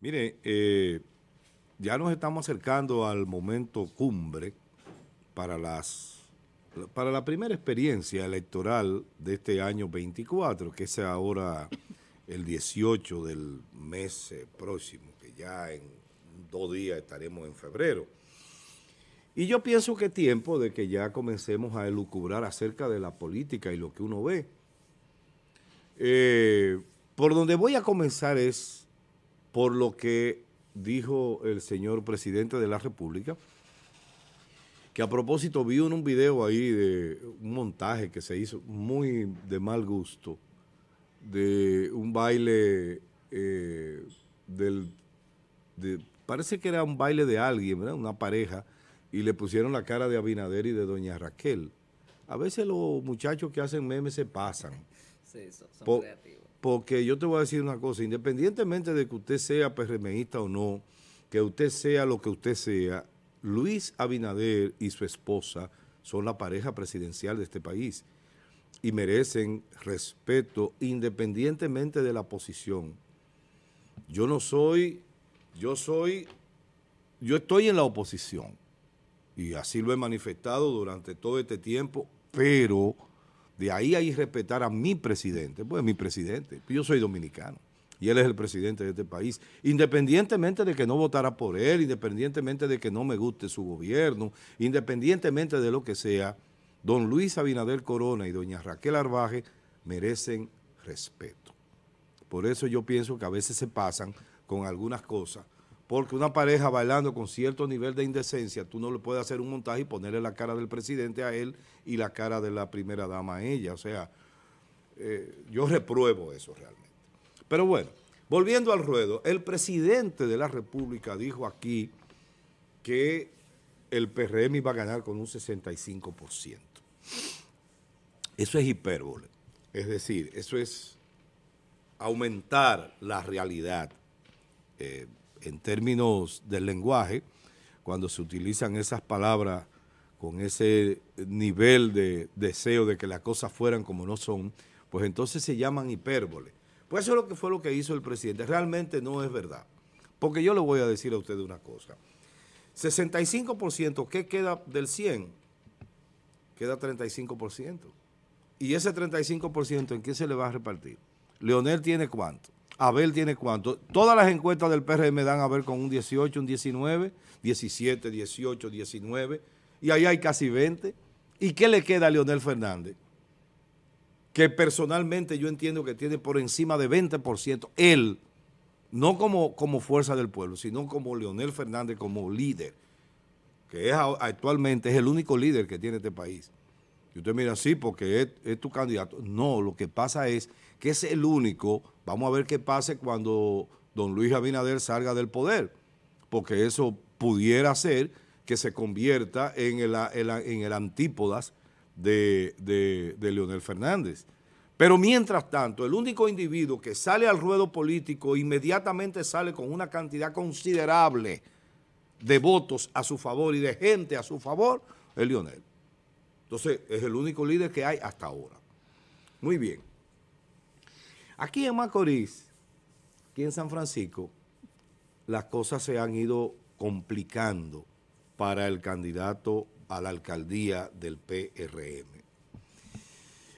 Mire, eh, ya nos estamos acercando al momento cumbre para, las, para la primera experiencia electoral de este año 24, que es ahora el 18 del mes eh, próximo, que ya en dos días estaremos en febrero. Y yo pienso que es tiempo de que ya comencemos a elucubrar acerca de la política y lo que uno ve. Eh, por donde voy a comenzar es por lo que dijo el señor presidente de la República, que a propósito vi en un video ahí de un montaje que se hizo muy de mal gusto, de un baile eh, del... parece que era un baile de alguien, ¿verdad? una pareja, y le pusieron la cara de Abinader y de Doña Raquel. A veces los muchachos que hacen memes se pasan. Sí, son, creativos. Porque yo te voy a decir una cosa, independientemente de que usted sea PRMista o no, que usted sea lo que usted sea, Luis Abinader y su esposa son la pareja presidencial de este país y merecen respeto independientemente de la posición. Yo no soy, yo soy, yo estoy en la oposición y así lo he manifestado durante todo este tiempo, pero de ahí hay respetar a mi presidente, pues mi presidente, yo soy dominicano y él es el presidente de este país, independientemente de que no votara por él, independientemente de que no me guste su gobierno, independientemente de lo que sea, don Luis Abinader Corona y doña Raquel Arbaje merecen respeto. Por eso yo pienso que a veces se pasan con algunas cosas porque una pareja bailando con cierto nivel de indecencia, tú no le puedes hacer un montaje y ponerle la cara del presidente a él y la cara de la primera dama a ella. O sea, eh, yo repruebo eso realmente. Pero bueno, volviendo al ruedo, el presidente de la República dijo aquí que el PRM iba a ganar con un 65%. Eso es hipérbole. Es decir, eso es aumentar la realidad. Eh, en términos del lenguaje, cuando se utilizan esas palabras con ese nivel de deseo de que las cosas fueran como no son, pues entonces se llaman hipérbole. Pues eso es lo que fue lo que hizo el presidente. Realmente no es verdad. Porque yo le voy a decir a ustedes una cosa. 65%, ¿qué queda del 100? Queda 35%. ¿Y ese 35% en qué se le va a repartir? Leonel tiene cuánto? Abel tiene cuánto. Todas las encuestas del PRM dan a ver con un 18, un 19, 17, 18, 19. Y ahí hay casi 20. ¿Y qué le queda a Leonel Fernández? Que personalmente yo entiendo que tiene por encima de 20% él, no como, como fuerza del pueblo, sino como Leonel Fernández, como líder, que es actualmente es el único líder que tiene este país. Y usted mira, sí, porque es tu candidato. No, lo que pasa es que es el único. Vamos a ver qué pase cuando don Luis Abinader salga del poder, porque eso pudiera ser que se convierta en el, en el antípodas de, Leonel Fernández. Pero mientras tanto, el único individuo que sale al ruedo político inmediatamente sale con una cantidad considerable de votos a su favor y de gente a su favor, es Lionel. Entonces, es el único líder que hay hasta ahora. Muy bien. Aquí en Macorís, aquí en San Francisco, las cosas se han ido complicando para el candidato a la alcaldía del PRM.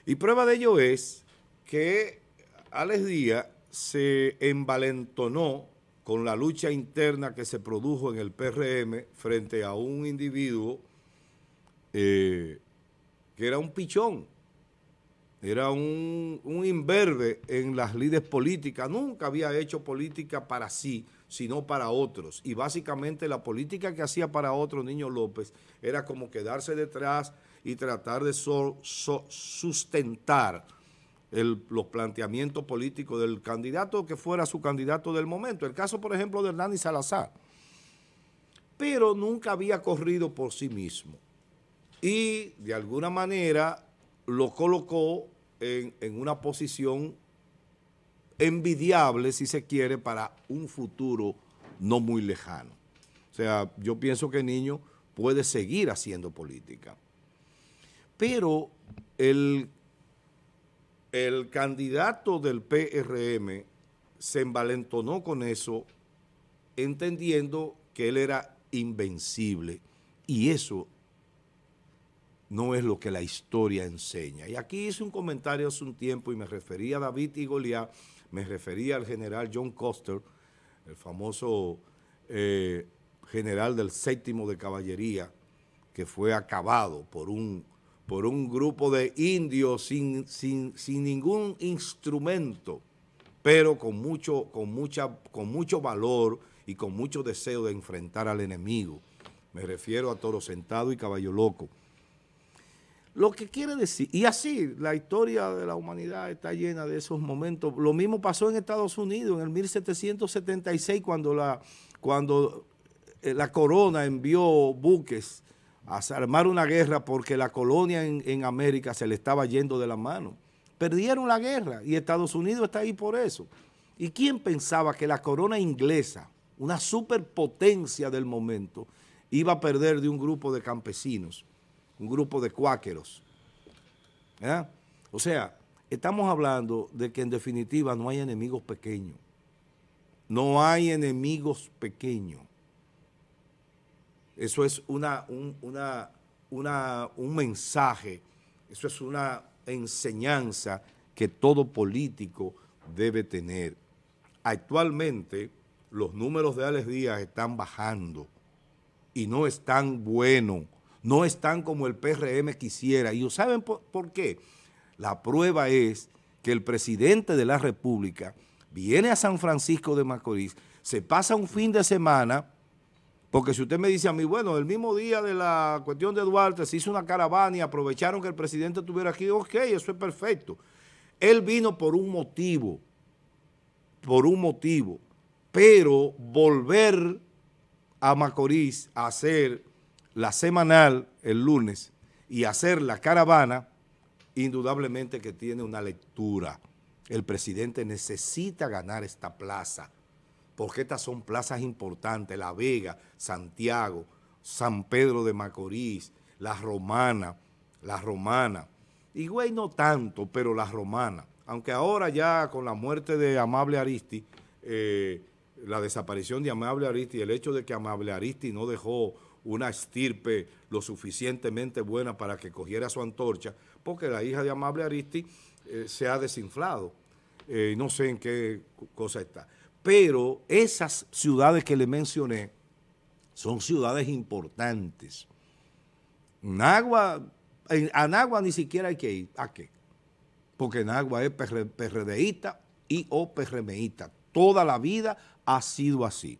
Y prueba de ello es que Alex Díaz se envalentonó con la lucha interna que se produjo en el PRM frente a un individuo eh, que era un pichón, era un, un imberbe en las lides políticas, nunca había hecho política para sí, sino para otros. Y básicamente la política que hacía para otro Niño López era como quedarse detrás y tratar de sustentar los planteamientos políticos del candidato que fuera su candidato del momento. El caso, por ejemplo, de Hernán Salazar. Pero nunca había corrido por sí mismo. Y, de alguna manera, lo colocó en, una posición envidiable, si se quiere, para un futuro no muy lejano. O sea, yo pienso que Niño puede seguir haciendo política. Pero el, el candidato del PRM se envalentonó con eso, entendiendo que él era invencible. Y eso no es lo que la historia enseña. Y aquí hice un comentario hace un tiempo y me refería a David y Goliat, me refería al general John Custer, el famoso eh, general del séptimo de caballería, que fue acabado por un, por un grupo de indios sin, sin ningún instrumento, pero con mucho, con, mucha, con mucho valor y con mucho deseo de enfrentar al enemigo. Me refiero a Toro Sentado y Caballo Loco. Lo que quiere decir, y así la historia de la humanidad está llena de esos momentos. Lo mismo pasó en Estados Unidos en el 1776 cuando la, cuando eh, la corona envió buques a armar una guerra porque la colonia en, América se le estaba yendo de la mano. Perdieron la guerra y Estados Unidos está ahí por eso. ¿Y quién pensaba que la corona inglesa, una superpotencia del momento, iba a perder de un grupo de campesinos? un grupo de cuáqueros. O sea, estamos hablando de que en definitiva no hay enemigos pequeños. No hay enemigos pequeños. Eso es una, un, un mensaje, eso es una enseñanza que todo político debe tener. Actualmente los números de Alex Díaz están bajando y no están buenos no están como el PRM quisiera. ¿Y saben por, qué? La prueba es que el presidente de la República viene a San Francisco de Macorís, se pasa un fin de semana, porque si usted me dice a mí, bueno, el mismo día de la cuestión de Duarte se hizo una caravana y aprovecharon que el presidente estuviera aquí, ok, eso es perfecto. Él vino por un motivo, por un motivo, pero volver a Macorís a hacer la semanal el lunes y hacer la caravana, indudablemente que tiene una lectura. El presidente necesita ganar esta plaza, porque estas son plazas importantes, La Vega, Santiago, San Pedro de Macorís, La Romana, La Romana. Y güey, no tanto, pero La Romana. Aunque ahora ya con la muerte de Amable Aristi, eh, la desaparición de Amable Aristi, el hecho de que Amable Aristi no dejó una estirpe lo suficientemente buena para que cogiera su antorcha, porque la hija de Amable Aristi eh, se ha desinflado. Eh, no sé en qué cosa está. Pero esas ciudades que le mencioné son ciudades importantes. Nagua, a Nagua ni siquiera hay que ir. ¿A qué? Porque Nagua es perredeíta y o perremeíta. Toda la vida ha sido así.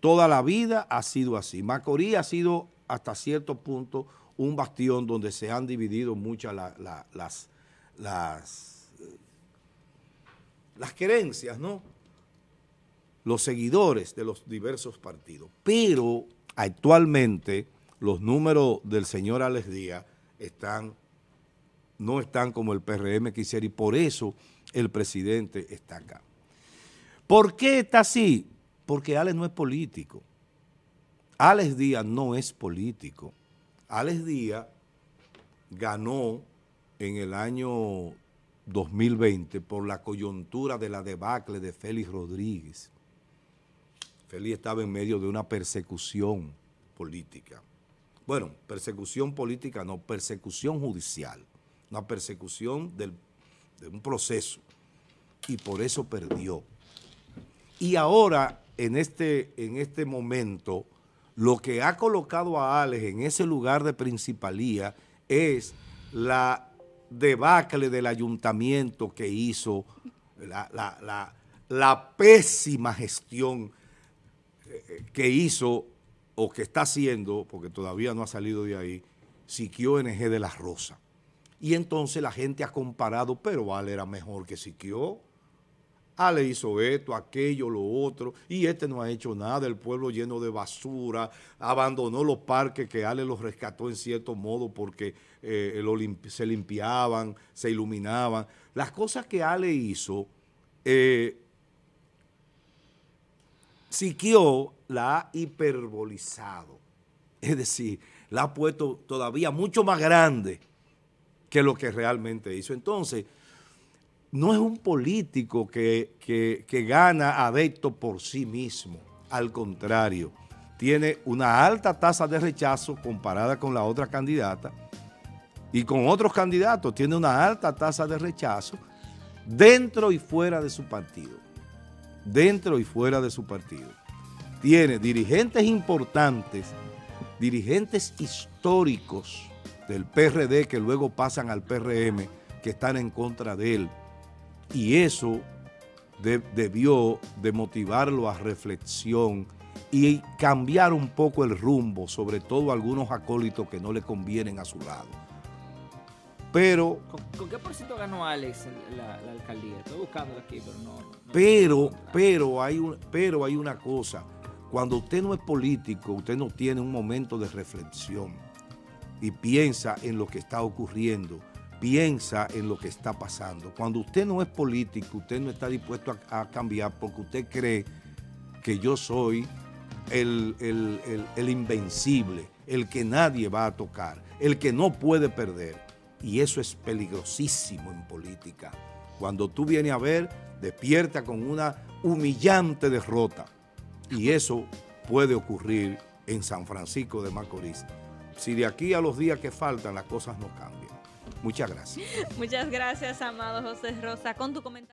Toda la vida ha sido así. Macorí ha sido hasta cierto punto un bastión donde se han dividido muchas las, las, las ¿no? Los seguidores de los diversos partidos. Pero actualmente los números del señor Alex Díaz están, no están como el PRM quisiera y por eso el presidente está acá. ¿Por qué está así? porque Alex no es político. Alex Díaz no es político. Alex Díaz ganó en el año 2020 por la coyuntura de la debacle de Félix Rodríguez. Félix estaba en medio de una persecución política. Bueno, persecución política no, persecución judicial. Una persecución de un proceso. Y por eso perdió. Y ahora en este, en este momento lo que ha colocado a Alex en ese lugar de principalía es la debacle del ayuntamiento que hizo, la, pésima gestión eh, que hizo o que está haciendo, porque todavía no ha salido de ahí, Siquio NG de la Rosa. Y entonces la gente ha comparado, pero Vale era mejor que Siquio. Ale ah, hizo esto, aquello, lo otro, y este no ha hecho nada, el pueblo lleno de basura, abandonó los parques que Ale los rescató en cierto modo porque eh, se limpiaban, se iluminaban. Las cosas que Ale hizo, eh, Siquio la ha hiperbolizado, es decir, la ha puesto todavía mucho más grande que lo que realmente hizo. Entonces, no es un político que, gana adepto por sí mismo, al contrario, tiene una alta tasa de rechazo comparada con la otra candidata y con otros candidatos tiene una alta tasa de rechazo dentro y fuera de su partido. Dentro y fuera de su partido. Tiene dirigentes importantes, dirigentes históricos del PRD que luego pasan al PRM que están en contra de él. Y eso debió de motivarlo a reflexión y cambiar un poco el rumbo, sobre todo algunos acólitos que no le convienen a su lado. Pero... ¿Con, qué porcito ganó Alex la, alcaldía? Estoy buscando aquí, pero no... no pero, pero, hay un, pero hay una cosa. Cuando usted no es político, usted no tiene un momento de reflexión y piensa en lo que está ocurriendo piensa en lo que está pasando. Cuando usted no es político, usted no está dispuesto a, cambiar porque usted cree que yo soy el, el, invencible, el que nadie va a tocar, el que no puede perder. Y eso es peligrosísimo en política. Cuando tú vienes a ver, despierta con una humillante derrota. Y eso puede ocurrir en San Francisco de Macorís. Si de aquí a los días que faltan las cosas no cambian. Muchas gracias. Muchas gracias, amado José Rosa, con tu comentario.